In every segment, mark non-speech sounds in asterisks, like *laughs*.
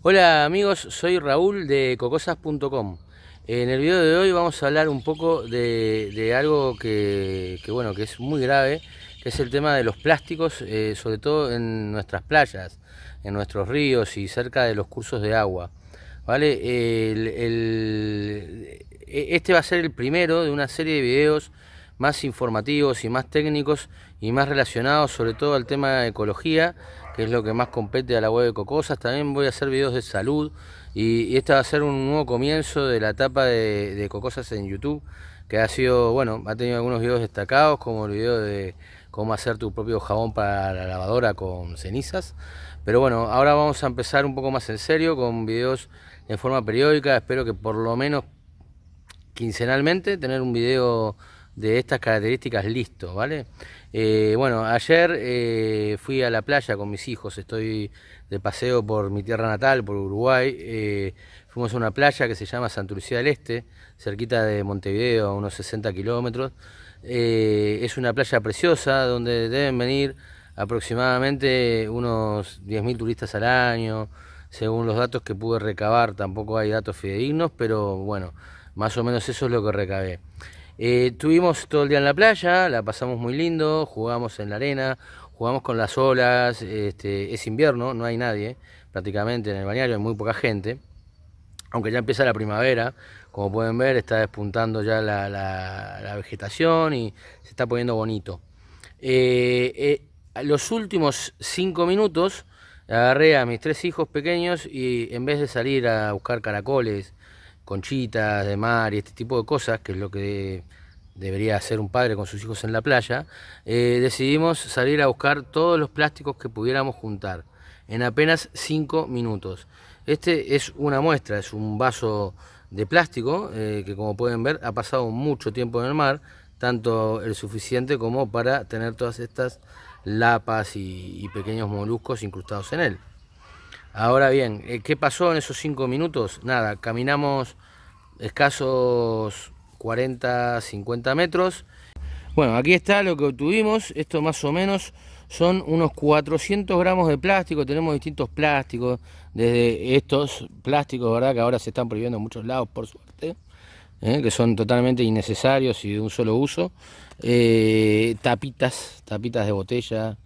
Hola amigos, soy Raúl de cocosas.com. En el video de hoy vamos a hablar un poco de, algo que, bueno, que es muy grave, que es el tema de los plásticos, eh, sobre todo en nuestras playas, en nuestros ríos y cerca de los cursos de agua. ¿Vale? E, este va a ser el primero de una serie de videos más informativos y más técnicos y más relacionado sobre todo al tema de ecología, que es lo que más compete a la web de Cocosas. También voy a hacer videos de salud y, este esta va a ser un nuevo comienzo de la etapa de, de, Cocosas en YouTube, que ha sido, bueno, ha tenido algunos videos destacados, como el video de cómo hacer tu propio jabón para la lavadora con cenizas. Pero bueno, ahora vamos a empezar un poco más en serio con videos en forma periódica. Espero que por lo menos quincenalmente tener un video de estas características listo, ¿vale? Eh, bueno, ayer eh, fui a la playa con mis hijos, estoy de paseo por mi tierra natal, por Uruguay. Eh, fuimos a una playa que se llama Santa Lucía del Este, cerquita de Montevideo, a unos 60 kilómetros. es una playa preciosa donde deben venir aproximadamente unos 10.000 turistas al año, según los datos que pude recabar. Tampoco hay datos fidedignos, pero bueno, más o menos eso es lo que recabé. Eh, tuvimos todo el día en la playa, la pasamos muy lindo, jugamos en la arena, jugamos con las olas, este, es invierno, no hay nadie prácticamente en el balneario, hay muy poca gente, aunque ya empieza la primavera, como pueden ver está despuntando ya la, vegetación y se está poniendo bonito. Eh, eh, los últimos cinco minutos agarré a mis tres hijos pequeños y en vez de salir a buscar caracoles, conchitas de mar y este tipo de cosas, que es lo que debería hacer un padre con sus hijos en la playa, eh, decidimos salir a buscar todos los plásticos que pudiéramos juntar en apenas 5 minutos. Este es una muestra, es un vaso de plástico eh, que como pueden ver ha pasado mucho tiempo en el mar, tanto el suficiente como para tener todas estas lapas y pequeños moluscos incrustados en él. Ahora bien, eh, ¿qué pasó en esos cinco minutos? Nada, caminamos escasos 40, 50 metros. Bueno, aquí está lo que obtuvimos. Esto más o menos son unos 400 gramos de plástico. Tenemos distintos plásticos, desde estos plásticos, ¿verdad? Que ahora se están prohibiendo en muchos lados, por suerte. ¿eh? que son totalmente innecesarios y de un solo uso, eh, tapitas, tapitas de botella,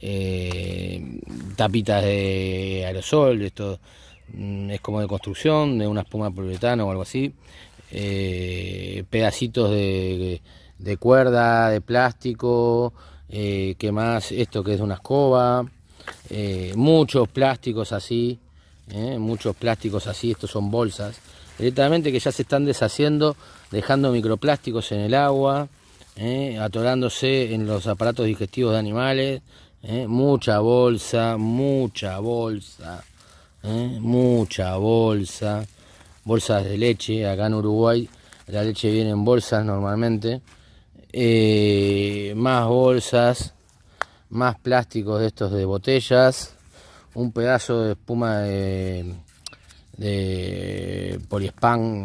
eh, tapitas de aerosol, esto mm, es como de construcción, de una espuma de poliuretano o algo así, eh, pedacitos de, cuerda, de plástico, eh, que más esto que es una escoba, muchos plásticos así, muchos plásticos así, estos son bolsas, directamente que ya se están deshaciendo, dejando microplásticos en el agua, atorándose en los aparatos digestivos de animales, ¿eh? mucha bolsa, mucha bolsa, ¿eh? mucha bolsa, bolsas de leche, acá en Uruguay la leche viene en bolsas normalmente, eh, más bolsas, más plásticos de estos de botellas, un pedazo de espuma de, de poliespan,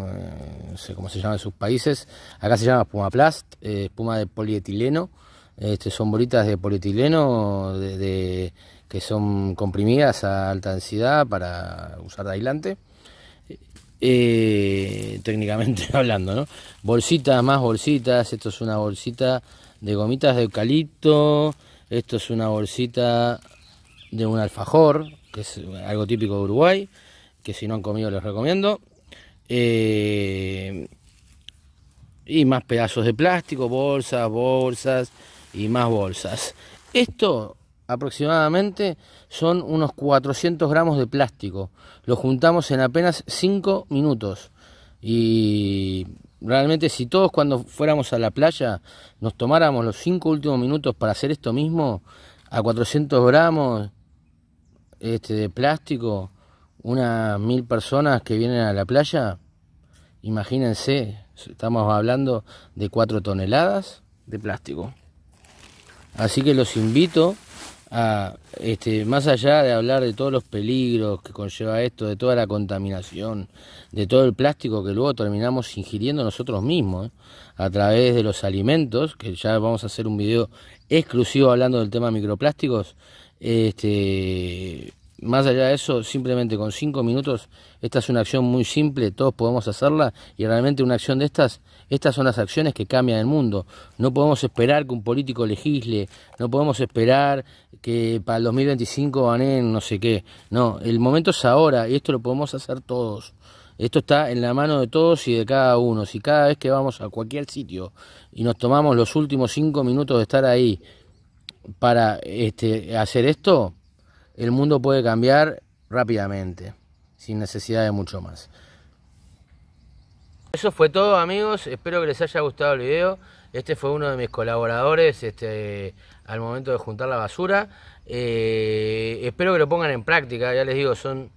no sé cómo se llama en sus países, acá se llama espuma plast, espuma de polietileno, este, son bolitas de polietileno de, que son comprimidas a alta densidad para usar de aislante. Eh, técnicamente *laughs* hablando, ¿no? Bolsitas, más bolsitas. Esto es una bolsita de gomitas de eucalipto. Esto es una bolsita de un alfajor, que es algo típico de Uruguay, que si no han comido les recomiendo. Eh, y más pedazos de plástico, bolsas, bolsas, y más bolsas. Esto aproximadamente son unos 400 gramos de plástico. Lo juntamos en apenas 5 minutos. Y realmente si todos cuando fuéramos a la playa nos tomáramos los 5 últimos minutos para hacer esto mismo, a 400 gramos este, de plástico, unas mil personas que vienen a la playa, imagínense, estamos hablando de 4 toneladas de plástico. Así que los invito a, este, más allá de hablar de todos los peligros que conlleva esto, de toda la contaminación, de todo el plástico que luego terminamos ingiriendo nosotros mismos, ¿eh? a través de los alimentos, que ya vamos a hacer un video exclusivo hablando del tema microplásticos, este, más allá de eso, simplemente con cinco minutos, esta es una acción muy simple, todos podemos hacerla y realmente una acción de estas, estas son las acciones que cambian el mundo. No podemos esperar que un político legisle, no podemos esperar que para el 2025 ganen no sé qué. No, el momento es ahora y esto lo podemos hacer todos. Esto está en la mano de todos y de cada uno. Si cada vez que vamos a cualquier sitio y nos tomamos los últimos cinco minutos de estar ahí para este, hacer esto, el mundo puede cambiar rápidamente, sin necesidad de mucho más. Eso fue todo amigos, espero que les haya gustado el video. Este fue uno de mis colaboradores este, al momento de juntar la basura. Eh, espero que lo pongan en práctica, ya les digo, son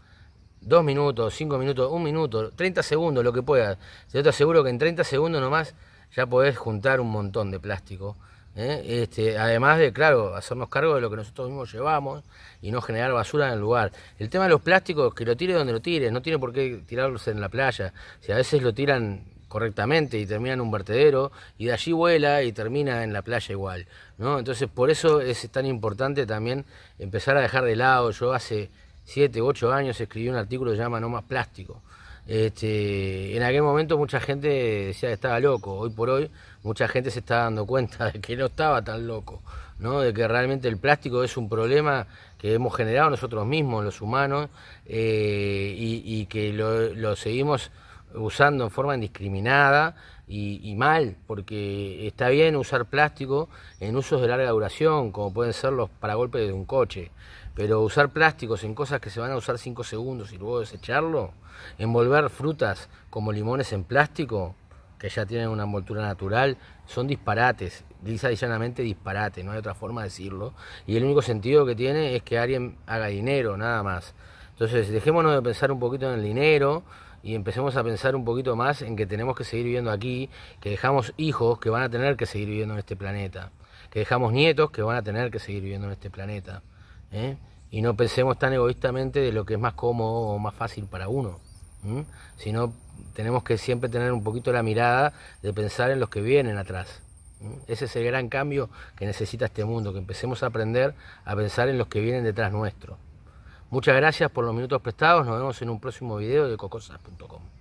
dos minutos, cinco minutos, un minuto, 30 segundos, lo que puedas. Yo te aseguro que en 30 segundos nomás ya podés juntar un montón de plástico. ¿eh? Este, además de, claro, hacernos cargo de lo que nosotros mismos llevamos y no generar basura en el lugar. El tema de los plásticos, que lo tire donde lo tires, no tiene por qué tirarlos en la playa. Si a veces lo tiran correctamente y terminan en un vertedero y de allí vuela y termina en la playa igual. ¿no? Entonces por eso es tan importante también empezar a dejar de lado. Yo hace 7, 8 años escribí un artículo que se llama No más plástico. Este, en aquel momento mucha gente decía que estaba loco, hoy por hoy mucha gente se está dando cuenta de que no estaba tan loco, ¿no? de que realmente el plástico es un problema que hemos generado nosotros mismos, los humanos, eh, y, que lo, lo seguimos usando en forma indiscriminada y, mal, porque está bien usar plástico en usos de larga duración, como pueden ser los paragolpes de un coche, pero usar plásticos en cosas que se van a usar 5 segundos y luego desecharlo, envolver frutas como limones en plástico, que ya tienen una envoltura natural, son disparates, lisa y llanamente disparates, no hay otra forma de decirlo, y el único sentido que tiene es que alguien haga dinero, nada más. Entonces, dejémonos de pensar un poquito en el dinero, y empecemos a pensar un poquito más en que tenemos que seguir viviendo aquí, que dejamos hijos que van a tener que seguir viviendo en este planeta, que dejamos nietos que van a tener que seguir viviendo en este planeta. ¿eh? Y no pensemos tan egoístamente de lo que es más cómodo o más fácil para uno, sino tenemos que siempre tener un poquito la mirada de pensar en los que vienen atrás. Ese es el gran cambio que necesita este mundo, que empecemos a aprender a pensar en los que vienen detrás nuestro. Muchas gracias por los minutos prestados. Nos vemos en un próximo video de cocosas.com.